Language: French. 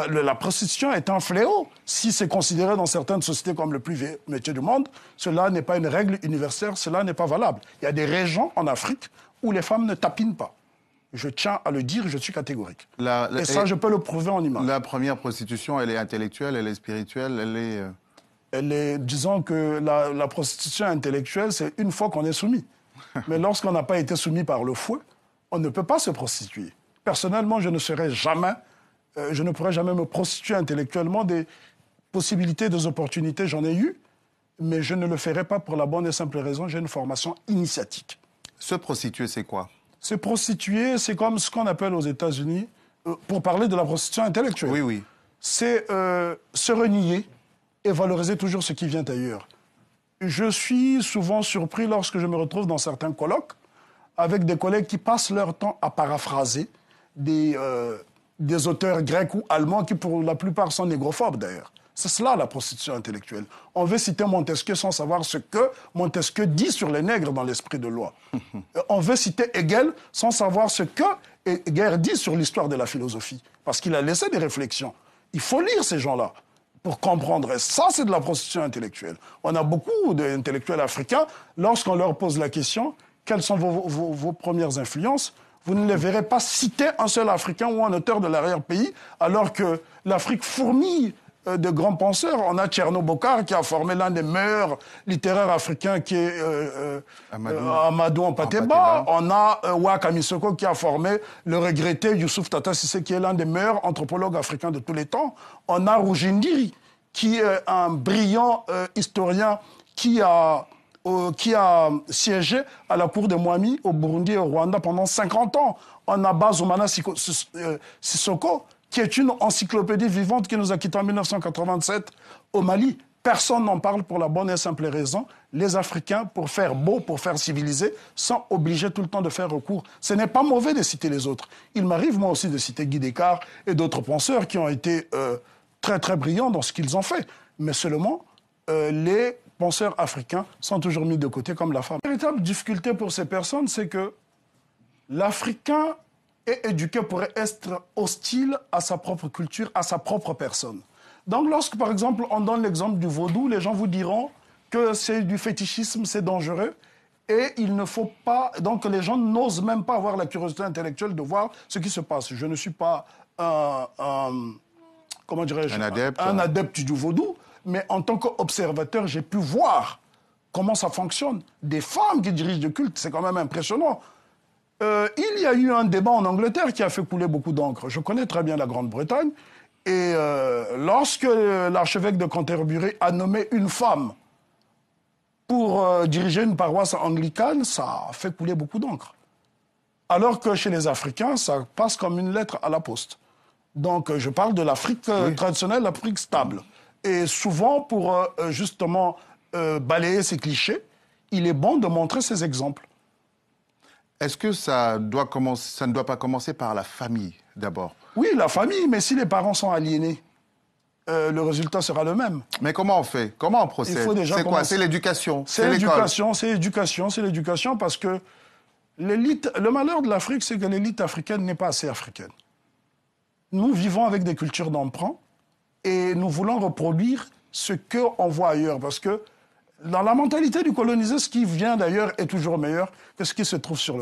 Euh, la prostitution est un fléau si c'est considéré dans certaines sociétés comme le plus vieux métier du monde. Cela n'est pas une règle universelle, cela n'est pas valable. Il y a des régions en Afrique où les femmes ne tapinent pas. Je tiens à le dire, je suis catégorique. et ça, je peux le prouver en image. La première prostitution, elle est intellectuelle, elle est spirituelle, elle est... Euh, elle est disons que la, la prostitution intellectuelle, c'est une fois qu'on est soumis. Mais lorsqu'on n'a pas été soumis par le fouet, on ne peut pas se prostituer. Personnellement, je ne serai jamais euh, je ne pourrai jamais me prostituer intellectuellement des possibilités, des opportunités, j'en ai eu, mais je ne le ferai pas pour la bonne et simple raison, j'ai une formation initiatique. Se prostituer, c'est quoi Se prostituer, c'est comme ce qu'on appelle aux États-Unis, euh, pour parler de la prostitution intellectuelle. Oui, oui. C'est euh, se renier et valoriser toujours ce qui vient ailleurs. Je suis souvent surpris lorsque je me retrouve dans certains colloques avec des collègues qui passent leur temps à paraphraser des des auteurs grecs ou allemands qui, pour la plupart, sont négrophobes d'ailleurs. C'est cela la prostitution intellectuelle. On veut citer Montesquieu sans savoir ce que Montesquieu dit sur les nègres dans l'esprit de loi. Euh, on veut citer Hegel sans savoir ce que Hegel dit sur l'histoire de la philosophie, parce qu'il a laissé des réflexions. Il faut lire ces gens-là pour comprendre. ça, c'est de la prostitution intellectuelle. On a beaucoup d'intellectuels africains, lorsqu'on leur pose la question, quelles sont vos premières influences vous ne les verrez pas citer un seul Africain ou un auteur de l'arrière-pays, alors que l'Afrique fourmille euh, de grands penseurs. On a Tchernobokar qui a formé l'un des meilleurs littéraires africains qui est euh, euh, Amadou, en On a euh, qui a formé le regretté Youssouf Tata Sissé qui est l'un des meilleurs anthropologues africains de tous les temps. On a Rougindiri qui est un brillant historien qui a qui a siégé à la cour de Moami au Burundi et au Rwanda pendant 50 ans. en Abbas Bazoumana euh, Sissoko, qui est une encyclopédie vivante qui nous a quittés en 1987 au Mali. Personne n'en parle pour la bonne et simple raison. Les Africains, pour faire beau, pour faire civiliser, sont obligés tout le temps de faire recours. Ce n'est pas mauvais de citer les autres. Il m'arrive moi aussi de citer Guy Descartes et d'autres penseurs qui ont été euh, très très brillants dans ce qu'ils ont fait. Mais seulement, euh, les penseurs africains sont toujours mis de côté comme la femme. La véritable difficulté pour ces personnes, c'est que l'Africain est éduqué pour être hostile à sa propre culture, à sa propre personne. Donc lorsque, par exemple, on donne l'exemple du vaudou, les gens vous diront que c'est du fétichisme, c'est dangereux. Et il ne faut pas. Donc les gens n'osent même pas avoir la curiosité intellectuelle de voir ce qui se passe. Je ne suis pas un. comment dirais-je adepte. Un adepte du vaudou mais en tant qu'observateur, j'ai pu voir comment ça fonctionne. Des femmes qui dirigent le culte, c'est quand même impressionnant. Euh, il y a eu un débat en Angleterre qui a fait couler beaucoup d'encre. Je connais très bien la Grande-Bretagne. Et euh, lorsque l'archevêque de Canterbury a nommé une femme pour euh, diriger une paroisse anglicane, ça a fait couler beaucoup d'encre. Alors que chez les Africains, ça passe comme une lettre à la poste. Donc je parle de l'Afrique traditionnelle, l'Afrique stable. Et souvent, pour euh, euh, justement euh, balayer ces clichés, il est bon de montrer ces exemples. Est-ce que ça, doit commencer, ça ne doit pas commencer par la famille d'abord Oui, la famille, mais si les parents sont aliénés, le résultat sera le même. Mais comment on fait Comment on procède C'est quoi C'est l'éducation C'est l'éducation, c'est l'éducation, c'est l'éducation parce que l'élite, le malheur de l'Afrique, c'est que l'élite africaine n'est pas assez africaine. Nous vivons avec des cultures d'emprunt et nous voulons reproduire ce qu'on voit ailleurs. Parce que dans la mentalité du colonisé, ce qui vient d'ailleurs est toujours meilleur que ce qui se trouve sur le